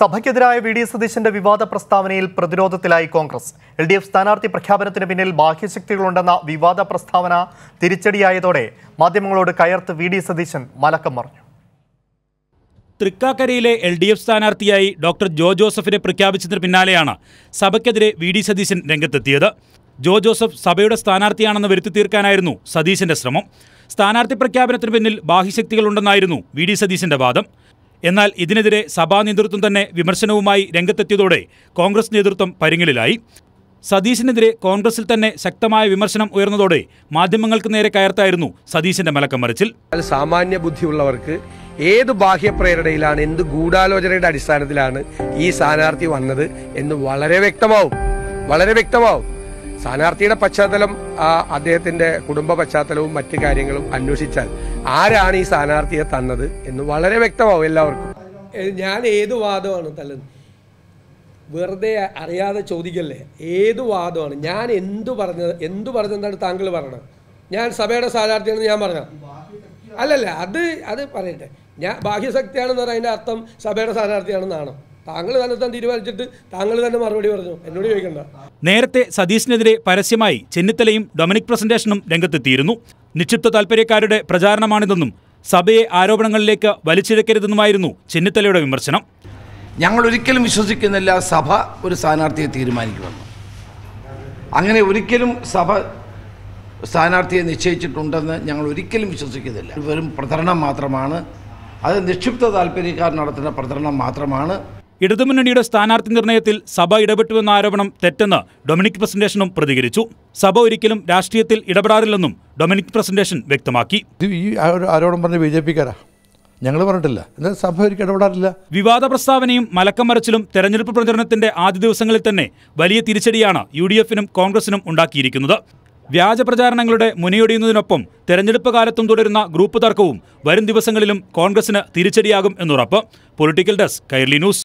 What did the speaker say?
സഭയ്ക്കെതിരായ V D S സതീശന്റെ വിവാദ പ്രസ്താവനയിൽ പ്രതിരോധത്തിലായി കോൺഗ്രസ് എൽ ഡി എഫ് സ്ഥാനാർത്ഥി പ്രഖ്യാപനത്തിന് പിന്നിൽ ബാഹ്യശക്തികളുണ്ടെന്ന വിവാദ പ്രസ്താവന തിരിച്ചടിയായതോടെ മാധ്യമങ്ങളോട് കയർത്ത് വി ഡി സതീശൻ മലക്കം പറഞ്ഞു തൃക്കാക്കരയിലെ എൽ ഡി എഫ് സ്ഥാനാർത്ഥിയായി ഡോക്ടർ ജോ ജോസഫിനെ പ്രഖ്യാപിച്ചതിന് പിന്നാലെയാണ് സഭയ്ക്കെതിരെ വി ഡി സതീശൻ രംഗത്തെത്തിയത് ജോ ജോസഫ് സഭയുടെ സ്ഥാനാർത്ഥിയാണെന്ന് വരുത്തി തീർക്കാനായിരുന്നു സതീശന്റെ ശ്രമം സ്ഥാനാർത്ഥി പ്രഖ്യാപനത്തിന് പിന്നിൽ ബാഹ്യശക്തികളുണ്ടെന്നായിരുന്നു വി ഡി സതീശന്റെ വാദം എന്നാൽ ഇതിനെതിരെ സഭാ നേതൃത്വം തന്നെ വിമർശനവുമായി രംഗത്തെത്തിയതോടെ കോൺഗ്രസ് നേതൃത്വം പരിങ്ങലിലായി സതീശിനെതിരെ കോൺഗ്രസിൽ തന്നെ ശക്തമായ വിമർശനം ഉയർന്നതോടെ മാധ്യമങ്ങൾക്ക് നേരെ കയർത്തായിരുന്നു സതീശിന്റെ മലക്കം മറിച്ചിൽ സാമാന്യ ബുദ്ധിയുള്ളവർക്ക് ഏത് ബാഹ്യപ്രേരണയിലാണ് എന്ത് ഗൂഢാലോചനയുടെ അടിസ്ഥാനത്തിലാണ് ഈ സ്ഥാനാർത്ഥി വന്നത് എന്ന് വളരെ വ്യക്തമാവും വളരെ വ്യക്തമാവും സ്ഥാനാർത്ഥിയുടെ പശ്ചാത്തലം അദ്ദേഹത്തിന്റെ കുടുംബ പശ്ചാത്തലവും മറ്റു കാര്യങ്ങളും അന്വേഷിച്ചാൽ ആരാണ് ഈ സ്ഥാനാർത്ഥിയെ തന്നത് എന്ന് വളരെ വ്യക്തമാവും എല്ലാവർക്കും ഞാൻ ഏത് വാദമാണ് തല്ലുന്നത് വെറുതെ അറിയാതെ ചോദിക്കല്ലേ ഏത് വാദമാണ് ഞാൻ എന്തു പറഞ്ഞത് എന്തു പറഞ്ഞെന്നാണ് താങ്കൾ പറയണത് ഞാൻ സഭയുടെ സ്ഥാനാർത്ഥിയാണെന്ന് ഞാൻ പറഞ്ഞ അല്ലല്ല അത് അത് പറയട്ടെ ഞാൻ ബാഹ്യശക്തിയാണെന്ന് പറയുന്നതിൻ്റെ അർത്ഥം സഭയുടെ സ്ഥാനാർത്ഥിയാണെന്നാണോ താങ്കൾ തന്നെ താൻ തീരുമാനിച്ചിട്ട് താങ്കൾ തന്നെ മറുപടി പറഞ്ഞു എന്നോട് ചോദിക്കണ്ട നേരത്തെ സതീഷിനെതിരെ പരസ്യമായി ചെന്നിത്തലയും ഡൊമിനിക് പ്രസന്റേഷനും രംഗത്തെത്തിയിരുന്നു നിക്ഷിപ്ത താൽപര്യക്കാരുടെ പ്രചാരണമാണിതെന്നും സഭയെ ആരോപണങ്ങളിലേക്ക് വലിച്ചിഴക്കരുതെന്നുമായിരുന്നു ചെന്നിത്തലയുടെ വിമർശനം ഞങ്ങൾ ഒരിക്കലും വിശ്വസിക്കുന്നില്ല സഭ ഒരു സ്ഥാനാർത്ഥിയെ തീരുമാനിക്കുമെന്ന് അങ്ങനെ ഒരിക്കലും സഭ സ്ഥാനാർത്ഥിയെ നിശ്ചയിച്ചിട്ടുണ്ടെന്ന് ഞങ്ങൾ ഒരിക്കലും വിശ്വസിക്കുന്നില്ല വെറും പ്രചരണം മാത്രമാണ് അത് നിക്ഷിപ്ത താല്പര്യക്കാർ നടത്തുന്ന പ്രചരണം മാത്രമാണ് ഇടതുമുന്നണിയുടെ സ്ഥാനാർത്ഥി നിർണയത്തിൽ സഭ ഇടപെട്ടുവെന്ന ആരോപണം തെറ്റെന്ന് ഡൊമിനിക് പ്രസന്റേഷനും പ്രതികരിച്ചു സഭ ഒരിക്കലും രാഷ്ട്രീയത്തിൽ ഇടപെടാറില്ലെന്നും ഡൊമിനിക് പ്രസന്റേഷൻ വ്യക്തമാക്കി ഈ പറഞ്ഞ ഞങ്ങൾ പറഞ്ഞിട്ടില്ല സഭ ഒരിക്കലും ഇടപെടാറില്ല വിവാദ പ്രസ്താവനയും മലക്കം മറച്ചിലും തെരഞ്ഞെടുപ്പ് പ്രചരണത്തിന്റെ ആദ്യ ദിവസങ്ങളിൽ തന്നെ വലിയ തിരിച്ചടിയാണ് യു ഡി എഫിനും കോൺഗ്രസിനും ഉണ്ടാക്കിയിരിക്കുന്നത് വ്യാജ പ്രചാരണങ്ങളുടെ മുനയൊടിയുന്നതിനൊപ്പം തെരഞ്ഞെടുപ്പ് കാലത്തും തുടരുന്ന ഗ്രൂപ്പ് തർക്കവും വരും ദിവസങ്ങളിലും കോൺഗ്രസിന് തിരിച്ചടിയാകും എന്നുറപ്പ് പൊളിറ്റിക്കൽ ഡെസ്ക് കൈർലി ന്യൂസ്